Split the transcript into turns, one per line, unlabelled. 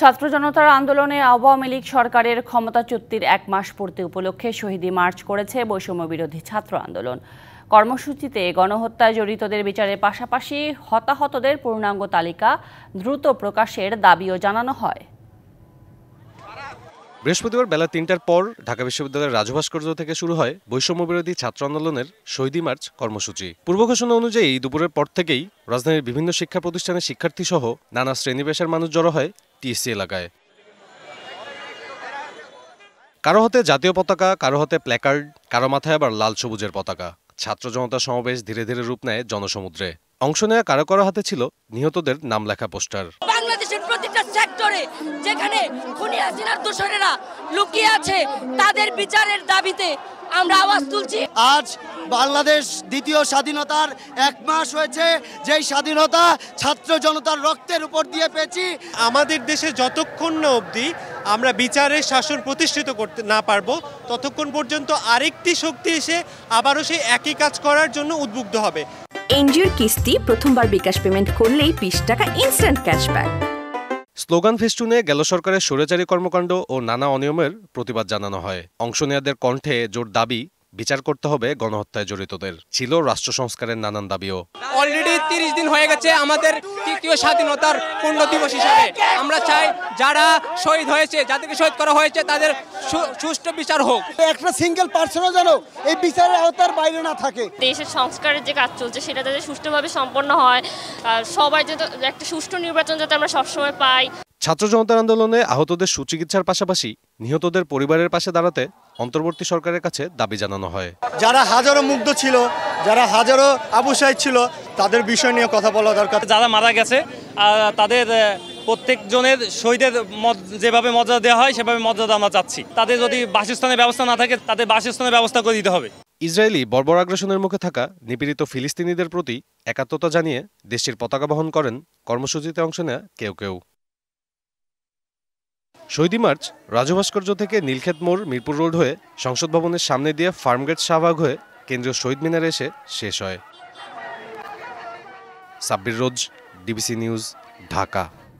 ছাত্র জনতার আন্দোলনে আওয়ামী লীগ সরকারের ক্ষমতাচ্যুতির এক মাস পূর্তি উপলক্ষে শহীদি মার্চ করেছে বৈষম্য বিরোধী ছাত্র আন্দোলন কর্মসূচিতে গণহত্যায় জড়িতদের বিচারের পাশাপাশি হতাহতদের পূর্ণাঙ্গ তালিকা দ্রুত প্রকাশের দাবিও জানানো হয় বৃহস্পতিবার বেলা তিনটার পর ঢাকা বিশ্ববিদ্যালয়ের রাজভাস্কর্য থেকে শুরু হয় বৈষম্য বিরোধী ছাত্র আন্দোলনের শহীদী মার্চ কর্মসূচি পূর্ব ঘোষণা অনুযায়ী দুপুরের পর থেকেই রাজধানীর বিভিন্ন শিক্ষা প্রতিষ্ঠানের শিক্ষার্থী সহ নানা শ্রেণী পেশার মানুষ জড়ো হয় টিএসসি এলাকায় কারো হাতে জাতীয় পতাকা কারো হাতে প্ল্যাকার্ড কারো মাথায় আবার লাল সবুজের পতাকা ছাত্র জনতা সমাবেশ ধীরে ধীরে রূপ নেয় জনসমুদ্রে অংশ নেয়া কারো কারো হাতে ছিল নিহতদের নাম লেখা পোস্টার যেখানে লুকিয়ে আছে তাদের বিচারের দাবিতে আমরা আওয়াজ তুলছি আজ বাংলাদেশ দ্বিতীয় স্বাধীনতার এক মাস হয়েছে যেই স্বাধীনতা ছাত্র জনতার রক্তের উপর দিয়ে পেয়েছি আমাদের দেশে যতক্ষণ না অবধি আমরা বিচারের শাসন প্রতিষ্ঠিত করতে না পারবো ততক্ষণ পর্যন্ত আরেকটি শক্তি এসে আবারও সেই একই কাজ করার জন্য উদ্বুদ্ধ হবে এনজিওর কিস্তি প্রথমবার বিকাশ পেমেন্ট করলেই বিশ টাকা ইনস্ট্যান্ট ক্যাশব্যাক স্লোগান ফেস্টুনে গেল সরকারের স্বৈরাচারী কর্মকাণ্ড ও নানা অনিয়মের প্রতিবাদ জানানো হয় অংশ নেয়াদের কণ্ঠে জোর দাবি বিচার করতে হবে গণহত্যায় জড়িতদের ছিল রাষ্ট্র সংস্কারের নানান দাবিও অলরেডি তিরিশ দিন হয়ে গেছে আমাদের ভারতীয় স্বাধীনতার পূর্ণ দিবস হিসাবে আমরা চাই যারা শহীদ হয়েছে যাদেরকে শহীদ করা হয়েছে তাদের সুষ্ঠু বিচার হোক একটা সিঙ্গেল পার্সনও যেন এই বিচারের আওতার বাইরে না থাকে দেশের সংস্কারের যে কাজ চলছে সেটা যাতে সুষ্ঠুভাবে সম্পন্ন হয় সবাই যাতে একটা সুষ্ঠু নির্বাচন যাতে আমরা সবসময় পাই ছাত্র জনতার আন্দোলনে আহতদের সুচিকিৎসার পাশাপাশি নিহতদের পরিবারের পাশে দাঁড়াতে অন্তর্বর্তী সরকারের কাছে দাবি জানানো হয় যারা হাজারো মুগ্ধ ছিল যারা হাজারো আবু ছিল তাদের বিষয় নিয়ে কথা বলা দরকার যারা মারা গেছে তাদের প্রত্যেকজনের শহীদের যেভাবে মর্যাদা দেওয়া হয় সেভাবে মর্যাদা আমরা চাচ্ছি তাদের যদি বাসস্থানের ব্যবস্থা না থাকে তাদের বাসস্থানের ব্যবস্থা করে দিতে হবে ইসরায়েলি বর্বর আগ্রাসনের মুখে থাকা নিপীড়িত ফিলিস্তিনিদের প্রতি একাত্মতা জানিয়ে দেশটির পতাকা বহন করেন কর্মসূচিতে অংশ নেয় কেউ কেউ শহীদি মার্চ রাজভাস্কর্য থেকে নীলক্ষেত মোড় মিরপুর রোড হয়ে সংসদ ভবনের সামনে দিয়ে ফার্মগেট শাহবাগ হয়ে কেন্দ্রীয় শহীদ মিনারে এসে শেষ হয় सब्बिर रोज डिबिसी निज़ ढाका